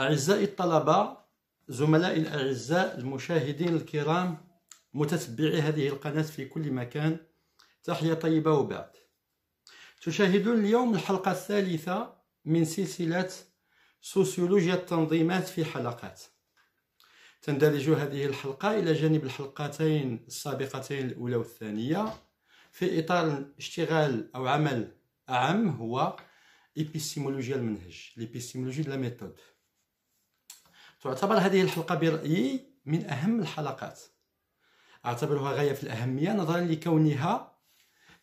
أعزائي الطلبة زملائي الأعزاء المشاهدين الكرام متتبعي هذه القناة في كل مكان تحية طيبة وبعد تشاهدون اليوم الحلقة الثالثة من سلسلة سوسيولوجيا التنظيمات في حلقات تندرج هذه الحلقة إلى جانب الحلقتين السابقتين الأولى والثانية في إطار اشتغال أو عمل أعم هو إبيستيمولوجيا المنهج لإبيستيمولوجيا لا ميثود تعتبر هذه الحلقة برأيي من أهم الحلقات أعتبرها غاية في الأهمية نظرا لكونها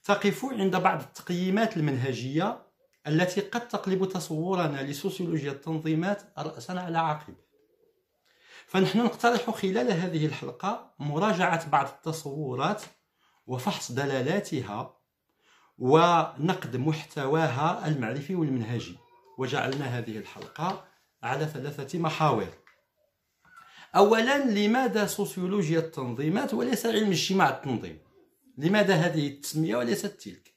تقف عند بعض التقييمات المنهجية التي قد تقلب تصورنا لسوسيولوجيا التنظيمات رأسا على عقب فنحن نقترح خلال هذه الحلقة مراجعة بعض التصورات وفحص دلالاتها ونقد محتواها المعرفي والمنهجي وجعلنا هذه الحلقة على ثلاثة محاور اولا لماذا سوسيولوجيا التنظيمات وليس علم اجتماع التنظيم لماذا هذه التسميه وليست تلك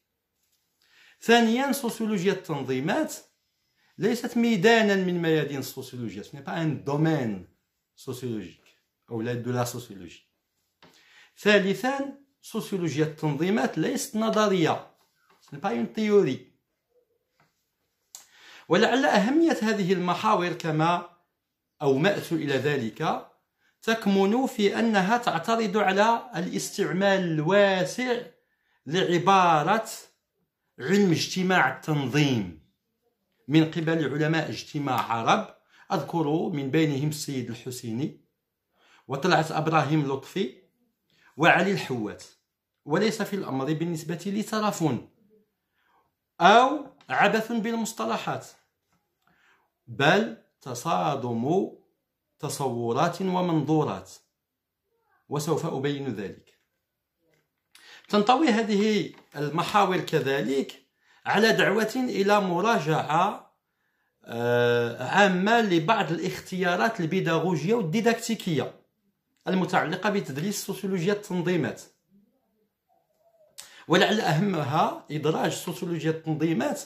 ثانيا سوسيولوجيا التنظيمات ليست ميدانا من ميادين السوسيولوجيا سني با ان دومين سوسيولوجيك او دو لا سوسيولوجي ثالثا سوسيولوجيا التنظيمات ليست نظريه سني با اون تيوري ولعل أهمية هذه المحاور كما أومأت إلى ذلك تكمن في أنها تعترض على الاستعمال الواسع لعبارة علم اجتماع التنظيم من قبل علماء اجتماع عرب أذكر من بينهم السيد الحسيني وطلعت أبراهيم لطفي وعلي الحوات وليس في الأمر بالنسبة لي ترف أو عبث بالمصطلحات بل تصادم تصورات ومنظورات وسوف أبين ذلك تنطوي هذه المحاور كذلك على دعوة إلى مراجعة آه، عامة لبعض الاختيارات البيداغوجية والديداكتيكية المتعلقة بتدريس سوسيولوجيا التنظيمات ولعل أهمها إدراج سوسيولوجيا التنظيمات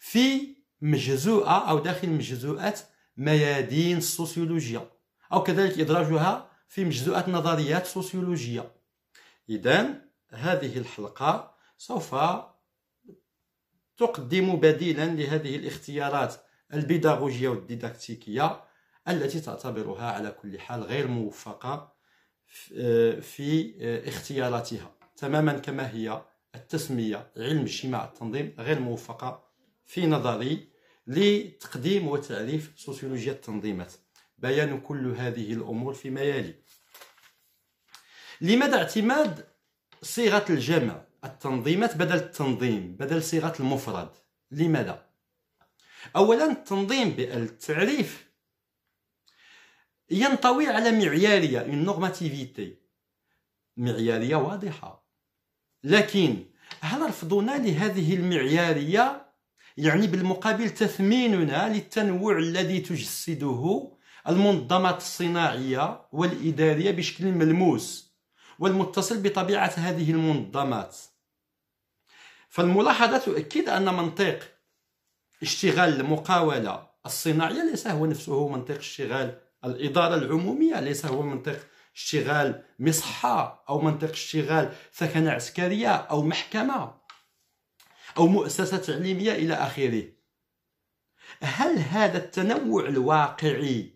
في مجزوءة أو داخل مجزوءات ميادين السوسيولوجيا أو كذلك إدراجها في مجزوءة نظريات سوسيولوجية إذا هذه الحلقة سوف تقدم بديلا لهذه الاختيارات البيداغوجية والديداكتيكية التي تعتبرها على كل حال غير موفقة آه، في آه، اختياراتها تماما كما هي التسمية علم اجتماع التنظيم غير موفقة في نظري لتقديم وتعريف سوسيولوجيا التنظيمات بيان كل هذه الأمور فيما يلي لماذا اعتماد صيغة الجمع التنظيمات بدل التنظيم بدل صيغة المفرد لماذا؟ أولا التنظيم بالتعريف ينطوي على معيارية une normativité معيارية واضحة لكن هل رفضنا لهذه المعيارية يعني بالمقابل تثميننا للتنوع الذي تجسده المنظمات الصناعيه والاداريه بشكل ملموس والمتصل بطبيعه هذه المنظمات فالملاحظه تؤكد ان منطق اشتغال المقاوله الصناعيه ليس هو نفسه منطق اشتغال الاداره العموميه ليس هو منطق اشتغال مصحه او منطق اشتغال ثكنه عسكريه او محكمه أو مؤسسة تعليمية إلى آخره هل هذا التنوع الواقعي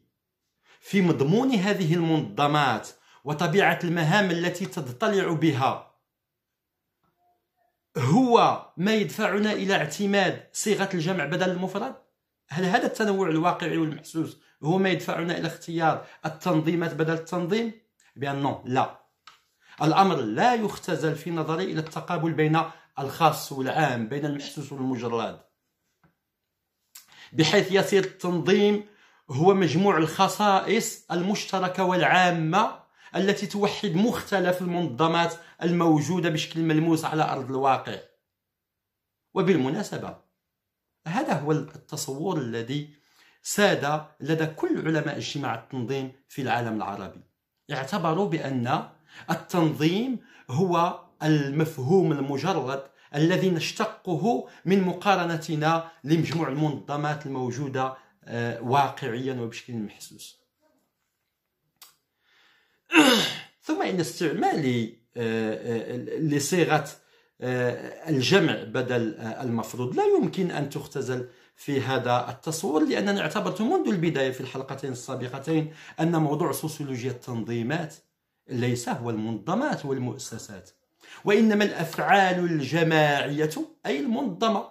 في مضمون هذه المنظمات وطبيعة المهام التي تضطلع بها هو ما يدفعنا إلى اعتماد صيغة الجمع بدل المفرد؟ هل هذا التنوع الواقعي والمحسوس هو ما يدفعنا إلى اختيار التنظيمات بدل التنظيم؟ بأن لا الأمر لا يختزل في نظري إلى التقابل بين الخاص والعام بين المحسوس والمجرد بحيث يصير التنظيم هو مجموع الخصائص المشتركة والعامة التي توحد مختلف المنظمات الموجودة بشكل ملموس على أرض الواقع وبالمناسبة هذا هو التصور الذي ساد لدى كل علماء اجتماع التنظيم في العالم العربي اعتبروا بأن التنظيم هو المفهوم المجرد الذي نشتقه من مقارنتنا لمجموع المنظمات الموجوده آه، واقعيا وبشكل محسوس ثم ان استعمالي آه، آه، لصيغه الجمع بدل المفروض لا يمكن ان تختزل في هذا التصور لانني اعتبرت منذ البدايه في الحلقتين السابقتين ان موضوع سوسيولوجيا التنظيمات ليس هو المنظمات والمؤسسات وانما الافعال الجماعيه اي المنظمه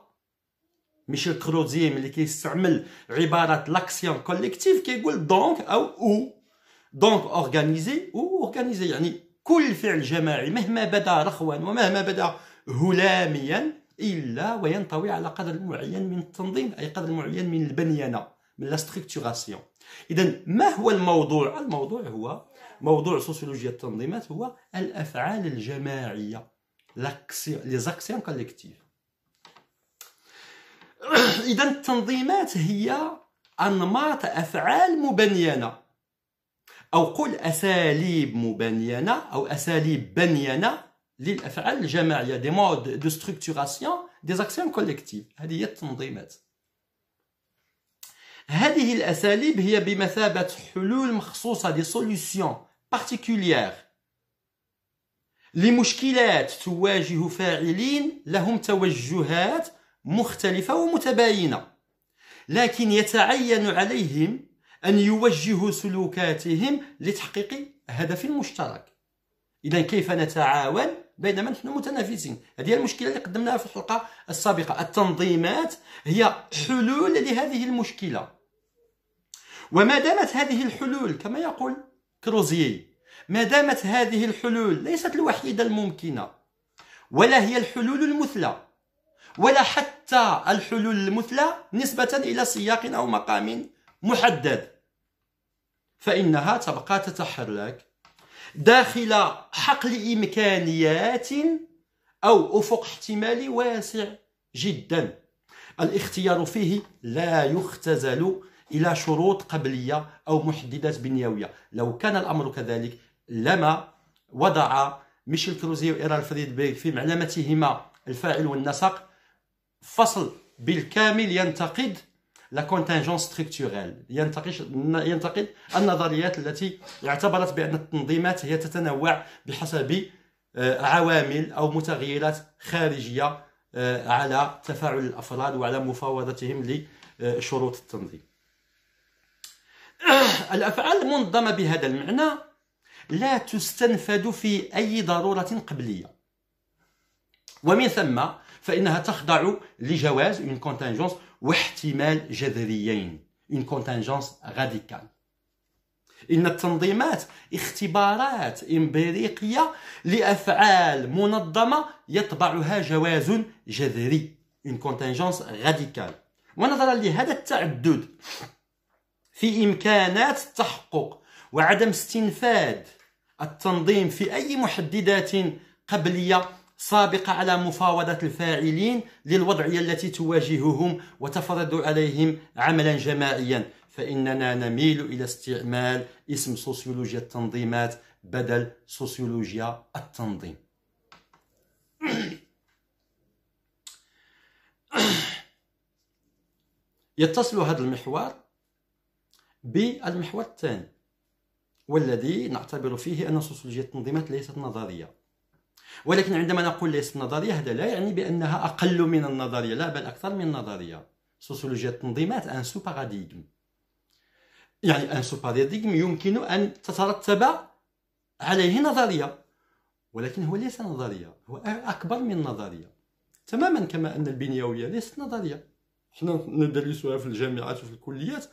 ميشيل كروزيم اللي كيستعمل عباره لاكسيون كوليكتيف كيقول دونك او او دونك اورغانيزي او اورغانيزي يعني كل فعل جماعي مهما بدا رخوا ومهما بدا هلاميا الا وينطوي على قدر معين من التنظيم اي قدر معين من البنيانه من لا ستركتوراسيون اذا ما هو الموضوع الموضوع هو موضوع سوسيولوجيا التنظيمات هو الافعال الجماعيه ليزاكسيون كوليكتيف اذا التنظيمات هي انماط افعال مبنيه او قل اساليب مبنيه او اساليب بنينه للافعال الجماعيه دي مود دو ستركتوراسيون دي زاكسيون كوليكتيف هذه هي التنظيمات هذه الأساليب هي بمثابة حلول مخصوصة دي سوليسيون بارتيكولير لمشكلات تواجه فاعلين لهم توجهات مختلفة ومتباينة لكن يتعين عليهم أن يوجهوا سلوكاتهم لتحقيق هدف مشترك إذا كيف نتعاون بينما نحن متنافسين هذه هي المشكلة اللي قدمناها في الحلقة السابقة التنظيمات هي حلول لهذه المشكلة وما دامت هذه الحلول كما يقول كروزيي ما دامت هذه الحلول ليست الوحيدة الممكنة ولا هي الحلول المثلى ولا حتى الحلول المثلى نسبة إلى سياق أو مقام محدد فإنها تبقى تتحرك داخل حقل إمكانيات أو أفق احتمالي واسع جدا الاختيار فيه لا يختزل إلى شروط قبلية أو محددات بنيوية لو كان الأمر كذلك لما وضع ميشيل كروزي وإيرال بيغ في معلمتهما الفاعل والنسق فصل بالكامل ينتقد لا كونتينجون ستركتوريل ينتقد النظريات التي اعتبرت بان التنظيمات هي تتنوع بحسب آه، عوامل او متغيرات خارجيه آه، على تفاعل الافراد وعلى مفاوضتهم لشروط التنظيم الأفعال المنظمة بهذا المعنى لا تستنفد في أي ضرورة قبلية ومن ثم فإنها تخضع لجواز une contingence واحتمال جذريين une contingence راديكال إن التنظيمات اختبارات إمبريقية لأفعال منظمة يطبعها جواز جذري une contingence راديكال ونظرا لهذا التعدد في إمكانات التحقق وعدم استنفاذ التنظيم في أي محددات قبلية سابقة على مفاوضة الفاعلين للوضعية التي تواجههم وتفرض عليهم عملا جماعيا فإننا نميل إلى استعمال اسم سوسيولوجيا التنظيمات بدل سوسيولوجيا التنظيم يتصل هذا المحور بالمحور الثاني والذي نعتبر فيه أن سوسيولوجيا التنظيمات ليست نظرية ولكن عندما نقول ليست نظرية هذا لا يعني بأنها أقل من النظرية لا بل أكثر من النظرية سوسيولوجيا التنظيمات أن سو باراديغم يعني أن سو باراديغم يمكن أن تترتب عليه نظرية ولكن هو ليس نظرية هو أكبر من نظرية تماما كما أن البنيوية ليست نظرية حنا ندرسها في الجامعات وفي الكليات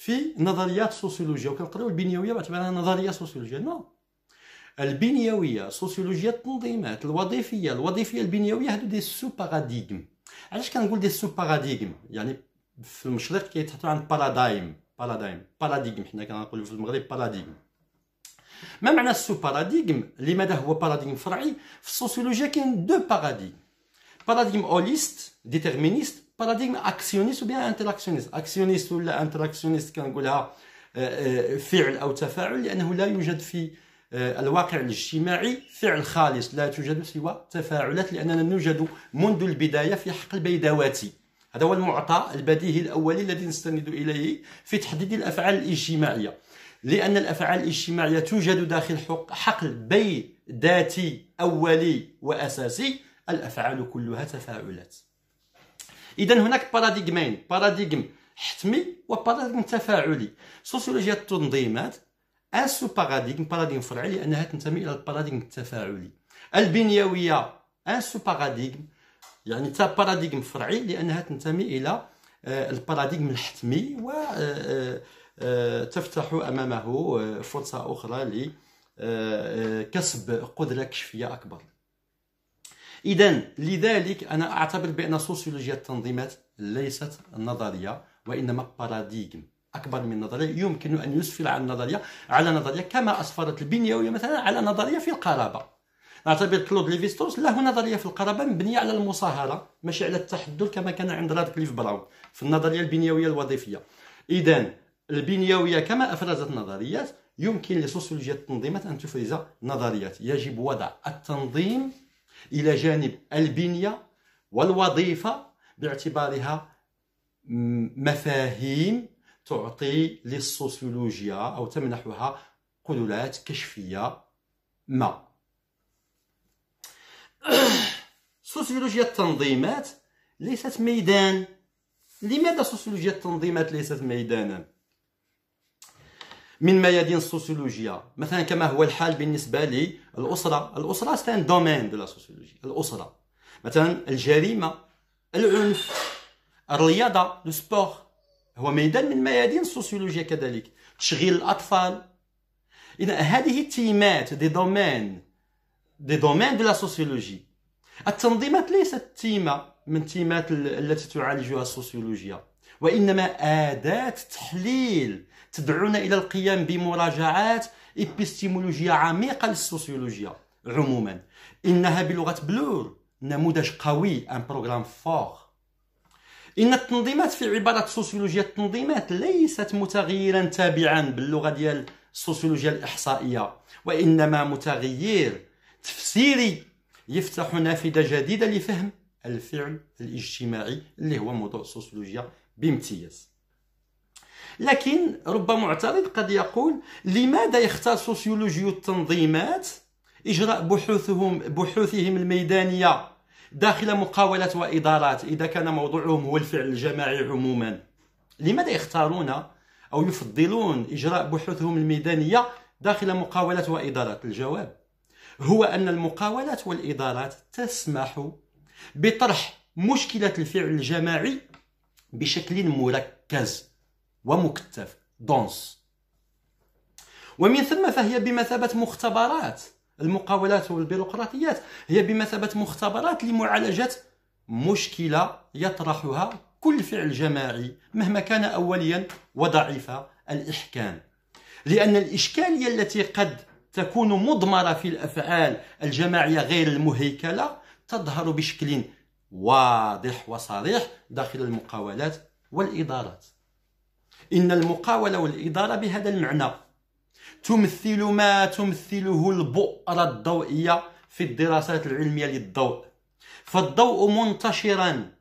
في نظريات سوسيولوجيه وكنقراو البنيويه بعتبرها نظريه سوسيولوجيه نو البنيويه سوسيولوجيه التنظيمات الوظيفيه الوظيفيه البنيويه هادو دي سو باراديغم علاش كنقول دي سو باراديغم يعني في المشرق كيتحطو عن بارادايم بارادايم باراديغم حنا كنقولو في المغرب باراديغم ما معنى السو باراديغم لماذا هو باراديغم فرعي في السوسيولوجيا كاين دو باراديغم باراديغم اوليست ديتيرمينيست باراديغما اكسيونيست وبيان انتراكسيونيست اكسيونيست ولا انتراكسيونيست كنقولها فعل او تفاعل لانه لا يوجد في الواقع الاجتماعي فعل خالص لا توجد سوى تفاعلات لاننا نوجد منذ البدايه في حقل بيداواتي هذا هو المعطى البديهي الاولي الذي نستند اليه في تحديد الافعال الاجتماعيه لان الافعال الاجتماعيه توجد داخل حقل بيداتي اولي واساسي الافعال كلها تفاعلات اذا هناك باراديغمين باراديغم حتمي وباراديغم تفاعلي سوسيولوجيا التنظيمات اسو باراديغم باراديغم فرعي لانها تنتمي الى الباراديغم التفاعلي البنيويه اسو باراديغم يعني تا باراديغم فرعي لانها تنتمي الى آه، الباراديغم الحتمي و آه، آه، تفتح امامه فرصه اخرى لكسب قدره كشفيه اكبر اذا لذلك انا اعتبر بان سوسيولوجيا التنظيمات ليست نظريه وانما باراديجم اكبر من نظريه يمكن ان يسفل عن نظريه على نظريه كما اسفرت البنيويه مثلا على نظريه في القرابه نعتبر كلود ليفيستوس له نظريه في القرابه مبنيه على المصاهره ماشي على التحدث كما كان عند رادكليف براون في النظريه البنيويه الوظيفيه اذا البنيويه كما افرزت نظريات يمكن لسوسيولوجيا التنظيمات ان تفرز نظريات يجب وضع التنظيم الى جانب البنيه والوظيفه باعتبارها مفاهيم تعطي للسوسيولوجيا او تمنحها قدرات كشفيه ما سوسيولوجيا التنظيمات ليست ميدان لماذا سوسيولوجيا التنظيمات ليست ميدانا من ميادين السوسيولوجيا مثلا كما هو الحال بالنسبه للاسره الاسره ستان دومين دو لا سوسيولوجي الاسره مثلا الجريمه العنف الرياضه لو سبور هو ميدان من ميادين السوسيولوجيا كذلك تشغيل الاطفال اذا هذه التيمات دي دومين دي دومين دو لا سوسيولوجي التنظيمات ليست تيمه من التيمات التي تعالجها السوسيولوجيا وإنما أداة تحليل تدعونا إلى القيام بمراجعات إبستيمولوجية عميقة للسوسيولوجيا عموما إنها بلغة بلور نموذج قوي ان بروغرام فور إن التنظيمات في عبارة سوسيولوجيا التنظيمات ليست متغيرا تابعا باللغة ديال السوسيولوجيا الإحصائية وإنما متغير تفسيري يفتح نافذة جديدة لفهم الفعل الاجتماعي اللي هو موضوع السوسيولوجيا بامتياز لكن رب معترض قد يقول لماذا يختار سوسيولوجي التنظيمات إجراء بحوثهم بحوثهم الميدانية داخل مقاولات وإدارات إذا كان موضوعهم هو الفعل الجماعي عموما لماذا يختارون أو يفضلون إجراء بحوثهم الميدانية داخل مقاولات وإدارات الجواب هو أن المقاولات والإدارات تسمح بطرح مشكلة الفعل الجماعي بشكل مركز ومكتف دونس ومن ثم فهي بمثابة مختبرات المقاولات والبيروقراطيات هي بمثابة مختبرات لمعالجة مشكلة يطرحها كل فعل جماعي مهما كان أوليا وضعيف الإحكام لأن الإشكالية التي قد تكون مضمرة في الأفعال الجماعية غير المهيكلة تظهر بشكل واضح وصريح داخل المقاولات والإدارات إن المقاولة والإدارة بهذا المعنى تمثل ما تمثله البؤرة الضوئية في الدراسات العلمية للضوء فالضوء منتشرا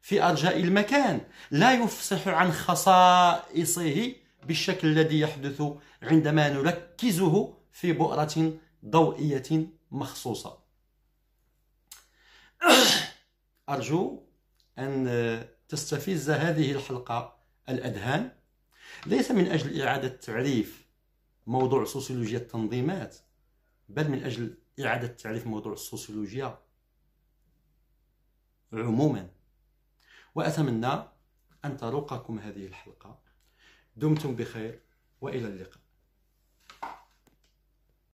في أرجاء المكان لا يفصح عن خصائصه بالشكل الذي يحدث عندما نركزه في بؤرة ضوئية مخصوصة أرجو أن تستفز هذه الحلقة الأذهان ليس من أجل إعادة تعريف موضوع سوسيولوجيا التنظيمات بل من أجل إعادة تعريف موضوع السوسيولوجيا عموما وأتمنى أن تروقكم هذه الحلقة دمتم بخير وإلى اللقاء